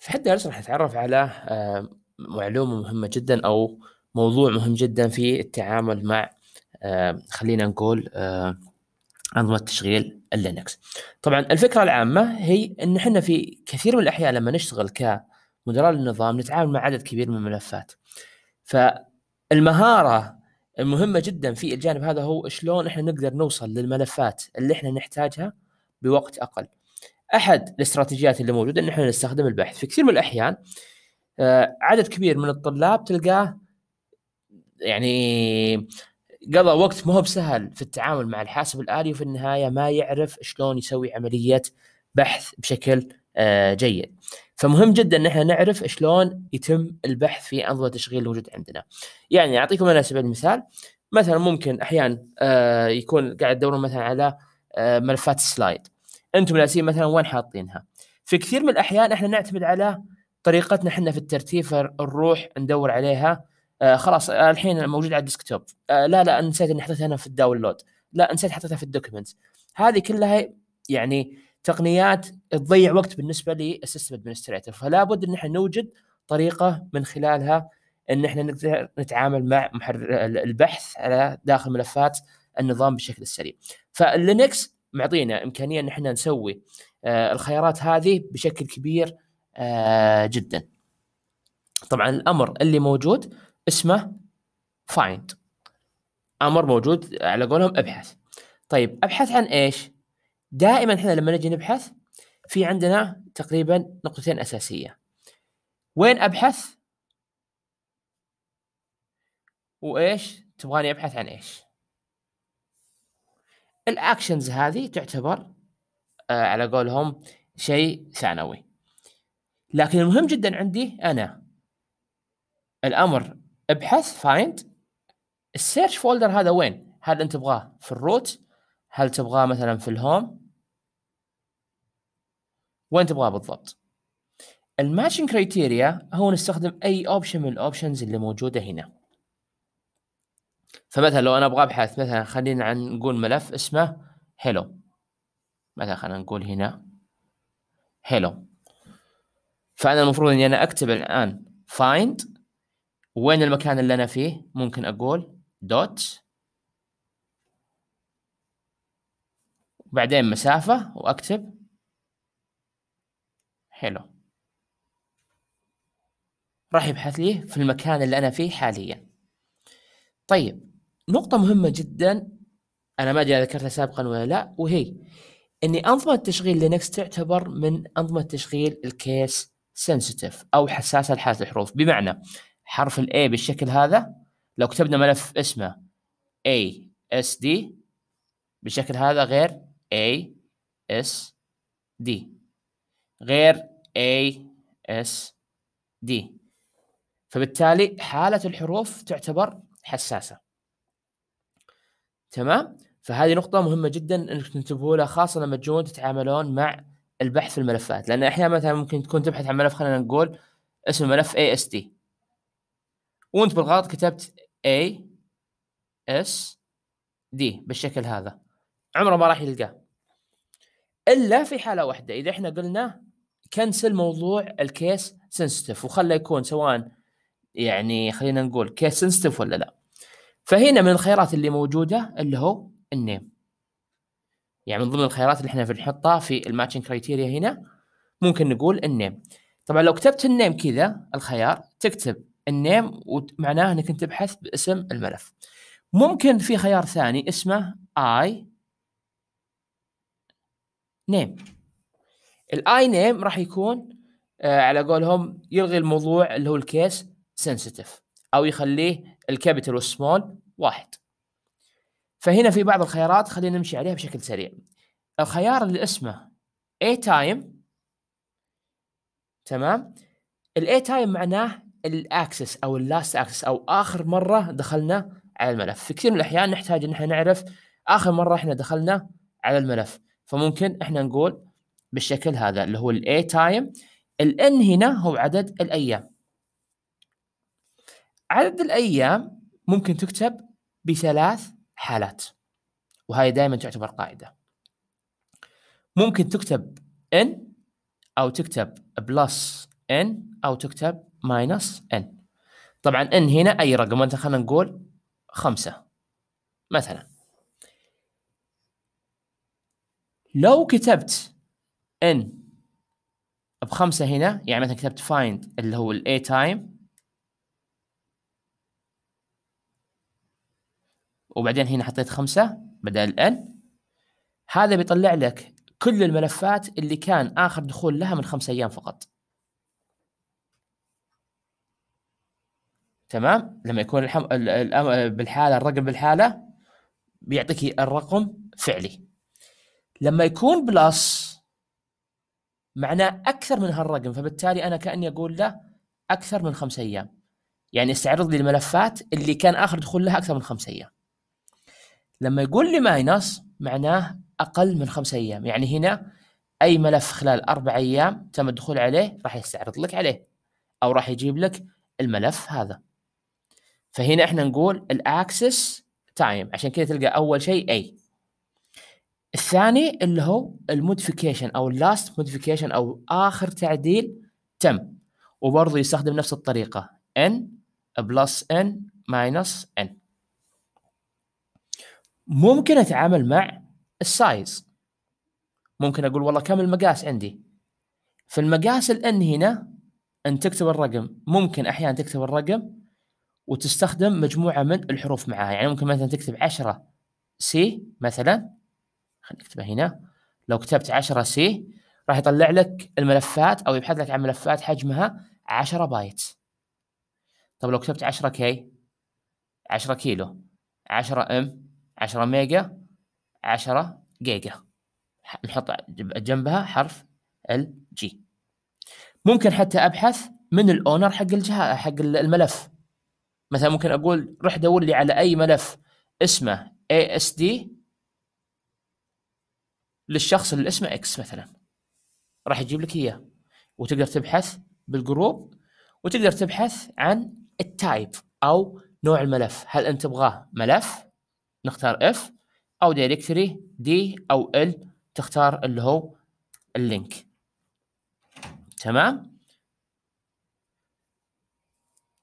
في حد درس راح نتعرف على آه، معلومه مهمه جدا او موضوع مهم جدا في التعامل مع آه، خلينا نقول آه، انظمه تشغيل اللينكس. طبعا الفكره العامه هي ان احنا في كثير من الاحيان لما نشتغل كمدراء للنظام نتعامل مع عدد كبير من الملفات. فالمهاره المهمه جدا في الجانب هذا هو شلون احنا نقدر نوصل للملفات اللي احنا نحتاجها بوقت اقل. احد الاستراتيجيات اللي موجوده ان احنا نستخدم البحث في كثير من الاحيان آه، عدد كبير من الطلاب تلقاه يعني قضى وقت ما هو بسهل في التعامل مع الحاسب الالي وفي النهايه ما يعرف شلون يسوي عمليه بحث بشكل آه، جيد فمهم جدا ان احنا نعرف شلون يتم البحث في انظمه التشغيل الموجوده عندنا يعني اعطيكم انا سبيل المثال مثلا ممكن احيانا آه، يكون قاعد تدورون مثلا على ملفات السلايد انتم الاسئله مثلا وين حاطينها في كثير من الاحيان احنا نعتمد على طريقتنا احنا في الترتيب نروح ندور عليها آه خلاص آه الحين موجود على الديسكتوب آه لا لا نسيت اني حطيتها هنا في الداونلود لا نسيت حطيتها في الدوكيمنت هذه كلها يعني تقنيات تضيع وقت بالنسبه للسيستم ادمنستريتور فلا بد ان احنا نوجد طريقه من خلالها ان احنا نقدر نتعامل مع محرر البحث على داخل ملفات النظام بشكل سريع فاللينكس معطينا امكانيه ان احنا نسوي آه، الخيارات هذه بشكل كبير آه، جدا. طبعا الامر اللي موجود اسمه فايند. امر موجود على قولهم ابحث. طيب ابحث عن ايش؟ دائما احنا لما نجي نبحث في عندنا تقريبا نقطتين اساسيه. وين ابحث؟ وايش؟ تبغاني ابحث عن ايش؟ الاكشنز هذه تعتبر آه على قولهم شيء ثانوي لكن المهم جدا عندي انا الامر ابحث فايند السيرش فولدر هذا وين هل انت تبغاه في الروت هل تبغاه مثلا في الهوم وين تبغاه بالضبط الماتشنج كريتيريا هو نستخدم اي اوبشن من الاوبشنز اللي موجوده هنا فمثلا لو انا ابغى ابحث مثلا خلينا عن نقول ملف اسمه هيلو مثلا خلينا نقول هنا هيلو فانا المفروض اني انا اكتب الان find وين المكان اللي انا فيه ممكن اقول دوت بعدين مسافة واكتب حلو راح يبحث لي في المكان اللي انا فيه حاليا طيب نقطة مهمة جدا أنا ما أدري ذكرتها سابقا ولا لا وهي أن أنظمة تشغيل لينكس تعتبر من أنظمة تشغيل الكيس سنسيتيف أو حساسة لحالة الحروف بمعنى حرف A بالشكل هذا لو كتبنا ملف اسمه A S D بالشكل هذا غير A S D غير A S D فبالتالي حالة الحروف تعتبر حساسه تمام فهذه نقطه مهمه جدا انك تنتبهوا لها خاصه لما تجون تتعاملون مع البحث في الملفات لان احيانا مثلا ممكن تكون تبحث عن ملف خلينا نقول اسم الملف اي اس دي وانت بالغلط كتبت اي اس دي بالشكل هذا عمره ما راح يلقاه الا في حاله واحده اذا احنا قلنا كنسل موضوع الكيس سنسيتيف وخله يكون سواء يعني خلينا نقول كيس سنسيتيف ولا لا فهنا من الخيارات اللي موجوده اللي هو النيم يعني من ضمن الخيارات اللي احنا بنحطها في الماتشنج كريتيريا هنا ممكن نقول النيم طبعا لو كتبت النيم كذا الخيار تكتب النيم ومعناه انك انت تبحث باسم الملف ممكن في خيار ثاني اسمه اي نيم الاي نيم راح يكون آه، على قولهم يلغي الموضوع اللي هو الكيس سنسيتيف او يخليه الكابيتال والسمول واحد فهنا في بعض الخيارات خلينا نمشي عليها بشكل سريع الخيار اللي اسمه اي تايم تمام الاي تايم معناه الاكسس او اللاست اكسس او اخر مره دخلنا على الملف في كثير من الاحيان نحتاج ان احنا نعرف اخر مره احنا دخلنا على الملف فممكن احنا نقول بالشكل هذا اللي هو الاي تايم الان هنا هو عدد الايام عدد الايام ممكن تكتب بثلاث حالات وهي دائما تعتبر قاعده ممكن تكتب n او تكتب بلس n او تكتب ماينس n طبعا n هنا اي رقم مثلا خلينا نقول خمسة مثلا لو كتبت n بخمسة هنا يعني مثلا كتبت find اللي هو الاي تايم وبعدين هنا حطيت خمسة بدل ال هذا بيطلع لك كل الملفات اللي كان آخر دخول لها من خمسة أيام فقط تمام لما يكون الحم... بالحالة الرقم بالحالة بيعطيك الرقم فعلي لما يكون بلس معناه أكثر من هالرقم فبالتالي أنا كأني أقول له أكثر من خمسة أيام يعني استعرض لي الملفات اللي كان آخر دخول لها أكثر من خمسة أيام لما يقول لي ماينس معناه اقل من خمسة ايام يعني هنا اي ملف خلال اربع ايام تم الدخول عليه راح يستعرض لك عليه او راح يجيب لك الملف هذا فهنا احنا نقول الاكسس تايم عشان كذا تلقى اول شيء اي الثاني اللي هو الموديفيكيشن او اللاست موديفيكيشن او اخر تعديل تم وبرضه يستخدم نفس الطريقه n بلس n ماينس n ممكن اتعامل مع السايز ممكن اقول والله كم المقاس عندي في المقاس الان هنا ان تكتب الرقم ممكن احيانا تكتب الرقم وتستخدم مجموعه من الحروف معها يعني ممكن مثلا تكتب 10 سي مثلا خلينا نكتبها هنا لو كتبت 10 سي راح يطلع لك الملفات او يبحث لك عن ملفات حجمها 10 بايت طب لو كتبت 10 كي 10 كيلو 10 ام 10 ميجا 10 جيجا نحط جنبها حرف ال جي ممكن حتى ابحث من الاونر حق الجهاز حق الملف مثلا ممكن اقول روح دور لي على اي ملف اسمه اي اس دي للشخص اللي اسمه اكس مثلا راح يجيب لك اياه وتقدر تبحث بالجروب وتقدر تبحث عن التايب او نوع الملف هل انت تبغاه ملف نختار اف او دايركتوري دي او ال تختار اللي هو اللينك تمام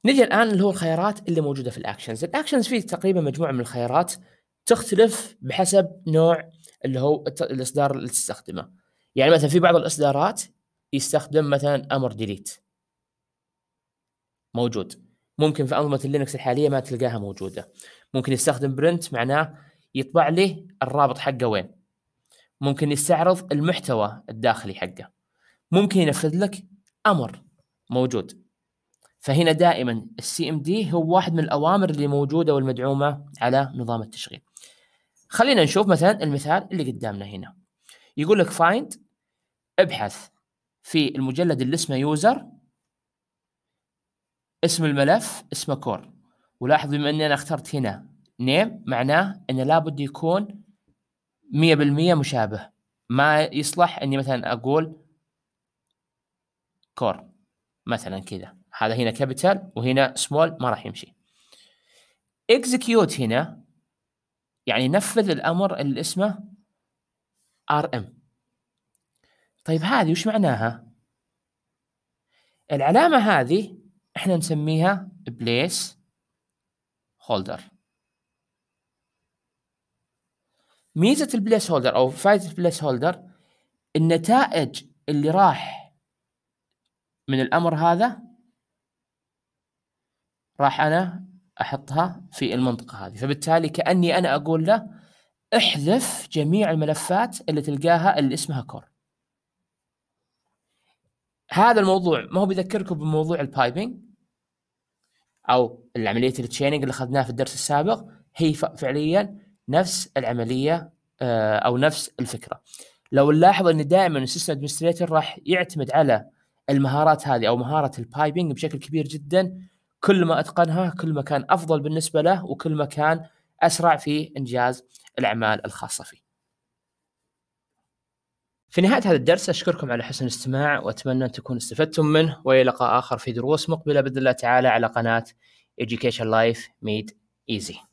نجي الان اللي هو الخيارات اللي موجوده في الاكشنز الاكشنز فيه تقريبا مجموعه من الخيارات تختلف بحسب نوع اللي هو الاصدار اللي تستخدمه يعني مثلا في بعض الاصدارات يستخدم مثلا امر ديليت موجود ممكن في انظمه اللينكس الحاليه ما تلقاها موجوده ممكن يستخدم برنت معناه يطبع لي الرابط حقه وين ممكن يستعرض المحتوى الداخلي حقه ممكن ينفذ لك امر موجود فهنا دائما السي ام دي هو واحد من الاوامر اللي موجوده والمدعومه على نظام التشغيل خلينا نشوف مثلا المثال اللي قدامنا هنا يقول لك فايند ابحث في المجلد اللي اسمه يوزر اسم الملف اسمه كور ولاحظ بما اني انا اخترت هنا نيم معناه انه لابد يكون 100% مشابه ما يصلح اني مثلا اقول كور مثلا كذا هذا هنا كابيتال وهنا سمول ما راح يمشي اكزكيوت هنا يعني نفذ الامر اللي اسمه ار ام طيب هذه وش معناها العلامه هذه احنا نسميها بليس هولدر ميزه البليس هولدر او فائده البليس هولدر النتائج اللي راح من الامر هذا راح انا احطها في المنطقه هذه فبالتالي كاني انا اقول له احذف جميع الملفات اللي تلقاها اللي اسمها كور هذا الموضوع ما هو بيذكركم بموضوع البايبنج او العمليه التشيننج اللي اخذناها في الدرس السابق هي فعليا نفس العمليه آه، او نفس الفكره لو نلاحظ ان دائما السيستم ادمنستريتور راح يعتمد على المهارات هذه او مهاره البايبنج بشكل كبير جدا كل ما اتقنها كل ما كان افضل بالنسبه له وكل ما كان اسرع في انجاز الاعمال الخاصه فيه في نهاية هذا الدرس أشكركم على حسن الاستماع وأتمنى أن تكونوا استفدتم منه وإلى لقاء آخر في دروس مقبلة بإذن الله تعالى على قناة Education Life Made Easy